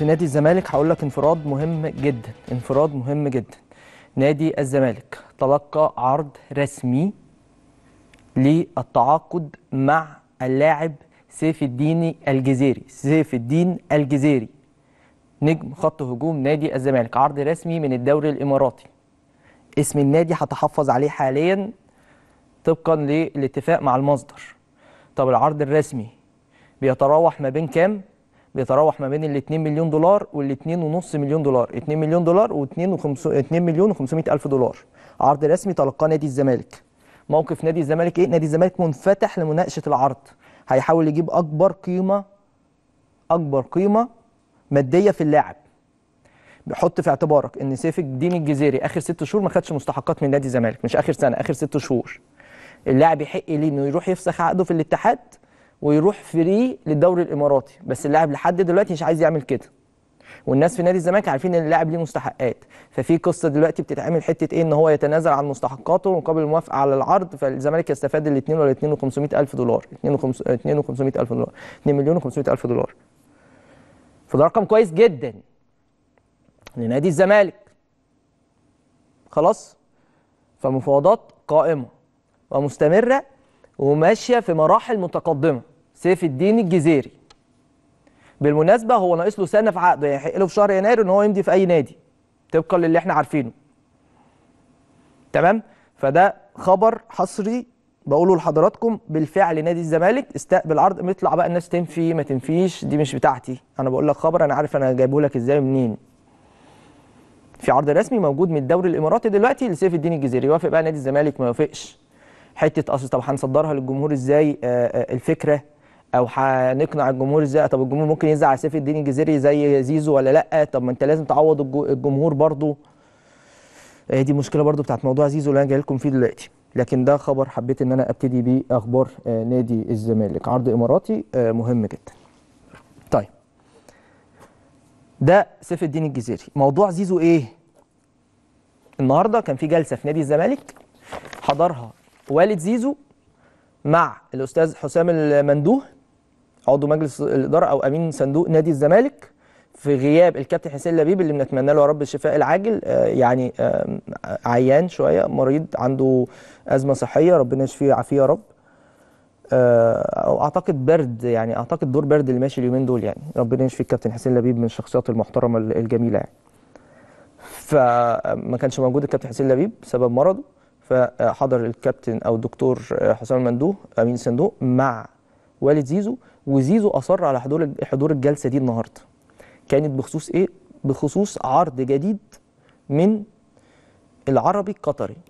في نادي الزمالك هقول لك انفراد مهم جدا انفراد مهم جدا نادي الزمالك تلقى عرض رسمي للتعاقد مع اللاعب سيف الدين الجزيري سيف الدين الجزيري نجم خط هجوم نادي الزمالك عرض رسمي من الدوري الاماراتي اسم النادي هتحفظ عليه حاليا طبقا للاتفاق مع المصدر طب العرض الرسمي بيتراوح ما بين كام بيتراوح ما بين ال 2 مليون دولار وال 2.5 مليون دولار 2 مليون دولار و 2 مليون و500 الف دولار عرض رسمي تلقاه نادي الزمالك موقف نادي الزمالك ايه نادي الزمالك منفتح لمناقشه العرض هيحاول يجيب اكبر قيمه اكبر قيمه ماديه في اللاعب حط في اعتبارك ان سيف الدين الجزيري اخر ست شهور ما خدش مستحقات من نادي الزمالك مش اخر سنه اخر ست شهور اللاعب يحق ليه انه يروح يفسخ عقده في الاتحاد ويروح فري للدوري الاماراتي بس اللاعب لحد دلوقتي مش عايز يعمل كده والناس في نادي الزمالك عارفين ان اللاعب ليه مستحقات ففي قصه دلوقتي بتتعمل حته ايه ان هو يتنازل عن مستحقاته مقابل الموافقه على العرض فالزمالك يستفاد الاثنين ولا 2 و500 الف دولار 2 و500 الف دولار 2 مليون و500 الف دولار فده رقم كويس جدا لنادي الزمالك خلاص فمفاوضات قائمه ومستمره وماشيه في مراحل متقدمه سيف الدين الجزيري بالمناسبه هو ناقص له سنه في عقده هيحق له في شهر يناير ان هو يمضي في اي نادي طبقا للي احنا عارفينه تمام فده خبر حصري بقوله لحضراتكم بالفعل نادي الزمالك استقبل عرض بيطلع بقى الناس تنفي ما تنفيش دي مش بتاعتي انا بقول لك خبر انا عارف انا جايبه لك ازاي منين في عرض رسمي موجود من الدوري الاماراتي دلوقتي لسيف الدين الجزيري يوافق بقى نادي الزمالك ما يوافقش حته اصل طب هنصدرها للجمهور ازاي آه، آه، الفكره او هنقنع الجمهور ازاي طب الجمهور ممكن يزعل على سيف الدين الجزيري زي زيزو ولا لا طب ما انت لازم تعوض الجمهور برضو هي آه، دي مشكله برضو بتاعت موضوع زيزو اللي انا جاي لكم فيه دلوقتي لكن ده خبر حبيت ان انا ابتدي بيه اخبار نادي الزمالك عرض اماراتي مهم جدا طيب ده سيف الدين الجزيري موضوع زيزو ايه النهارده كان في جلسه في نادي الزمالك حضرها والد زيزو مع الاستاذ حسام المندوه عضو مجلس الاداره او امين صندوق نادي الزمالك في غياب الكابتن حسين لبيب اللي بنتمنى له يا رب الشفاء العاجل آه، يعني آه، عيان شويه مريض عنده ازمه صحيه ربنا يشفيه ويعافيه يا رب آه، اعتقد برد يعني اعتقد دور برد اللي ماشي اليومين دول يعني ربنا يشفي الكابتن حسين لبيب من الشخصيات المحترمه الجميله يعني فما كانش موجود الكابتن حسين لبيب بسبب مرضه فحضر الكابتن او الدكتور حسام المندوه امين صندوق مع والد زيزو وزيزو اصر على حضور حضور الجلسه دي النهارده كانت بخصوص ايه بخصوص عرض جديد من العربي القطري